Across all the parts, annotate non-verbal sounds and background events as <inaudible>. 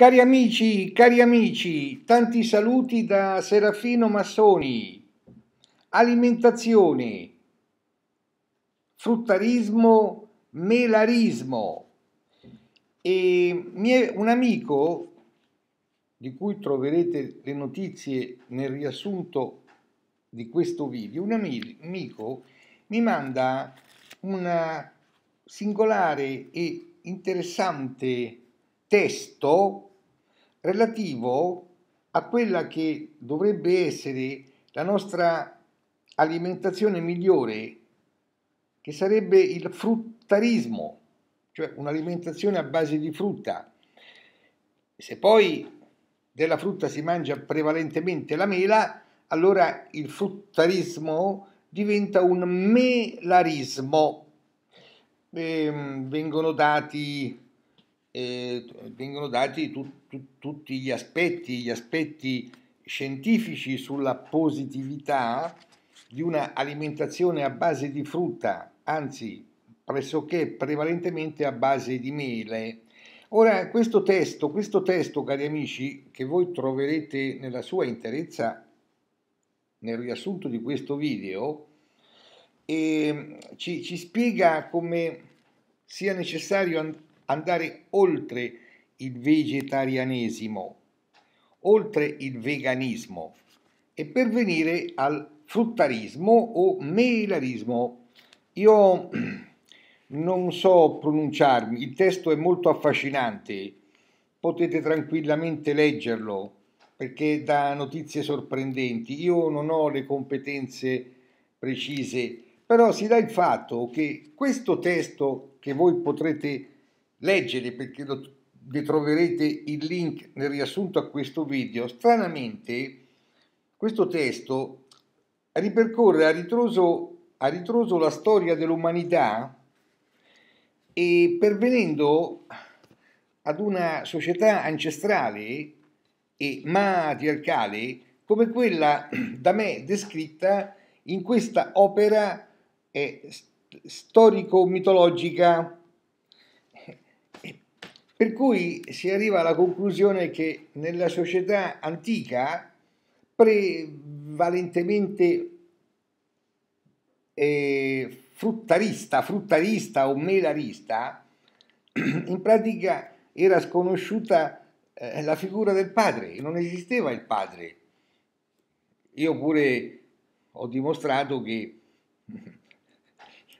Cari amici, cari amici, tanti saluti da Serafino Massoni. Alimentazione, fruttarismo, melarismo. E un amico, di cui troverete le notizie nel riassunto di questo video, un amico mi manda una singolare e interessante testo relativo a quella che dovrebbe essere la nostra alimentazione migliore, che sarebbe il fruttarismo, cioè un'alimentazione a base di frutta. Se poi della frutta si mangia prevalentemente la mela, allora il fruttarismo diventa un melarismo. E ehm, vengono dati eh, vengono dati tu, tu, tutti gli aspetti, gli aspetti scientifici sulla positività di una alimentazione a base di frutta, anzi pressoché prevalentemente a base di mele. Ora, questo testo, questo testo, cari amici, che voi troverete nella sua interezza nel riassunto di questo video, eh, ci, ci, spiega come sia necessario andare oltre il vegetarianesimo, oltre il veganismo e pervenire al fruttarismo o melarismo. Io <clears throat> non so pronunciarmi, il testo è molto affascinante, potete tranquillamente leggerlo perché dà notizie sorprendenti. Io non ho le competenze precise, però si dà il fatto che questo testo che voi potrete leggere leggere perché lo, ne troverete il link nel riassunto a questo video. Stranamente questo testo ripercorre a ritroso, a ritroso la storia dell'umanità e pervenendo ad una società ancestrale e matriarcale come quella <clears throat> da me descritta in questa opera eh, storico-mitologica per cui si arriva alla conclusione che nella società antica prevalentemente eh, fruttarista, fruttarista o melarista, in pratica era sconosciuta eh, la figura del padre, non esisteva il padre. Io pure ho dimostrato che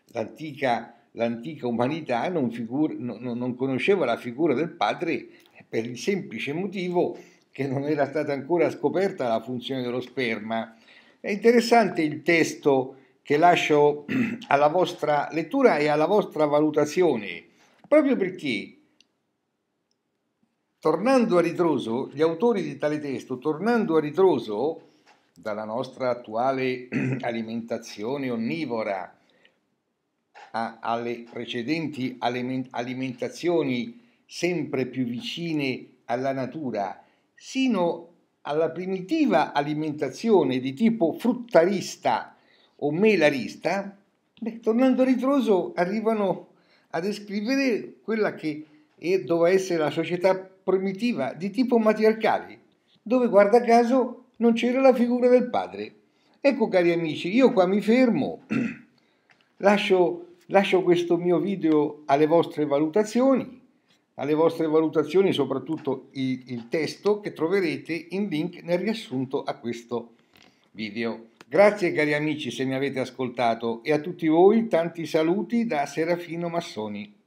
l'antica l'antica umanità non, figur- non, non conosceva la figura del padre per il semplice motivo che non era stata ancora scoperta la funzione dello sperma. È interessante il testo che lascio <clears throat> alla vostra lettura e alla vostra valutazione, proprio perché, tornando a ritroso, gli autori di tale testo, tornando a ritroso dalla nostra attuale <clears throat> alimentazione onnivora, a, alle precedenti alimentazioni sempre più vicine alla natura, sino alla primitiva alimentazione di tipo fruttarista o melarista, beh, tornando a ritroso arrivano a descrivere quella che doveva essere la società primitiva di tipo matriarcale, dove guarda caso non c'era la figura del padre. Ecco cari amici, io qua mi fermo, <clears throat> lascio Lascio questo mio video alle vostre valutazioni, alle vostre valutazioni soprattutto il, il testo che troverete in link nel riassunto a questo video. Grazie cari amici se mi avete ascoltato e a tutti voi tanti saluti da Serafino Massoni.